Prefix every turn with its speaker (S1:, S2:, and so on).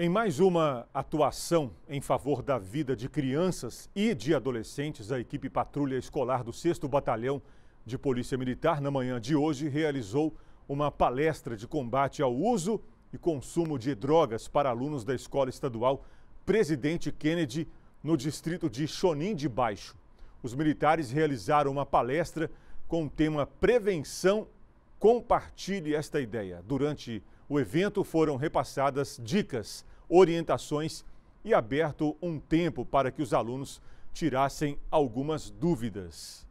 S1: Em mais uma atuação em favor da vida de crianças e de adolescentes, a equipe Patrulha Escolar do 6 Batalhão de Polícia Militar, na manhã de hoje, realizou uma palestra de combate ao uso e consumo de drogas para alunos da Escola Estadual Presidente Kennedy, no distrito de Chonim de Baixo. Os militares realizaram uma palestra com o tema Prevenção compartilhe esta ideia. Durante o evento foram repassadas dicas, orientações e aberto um tempo para que os alunos tirassem algumas dúvidas.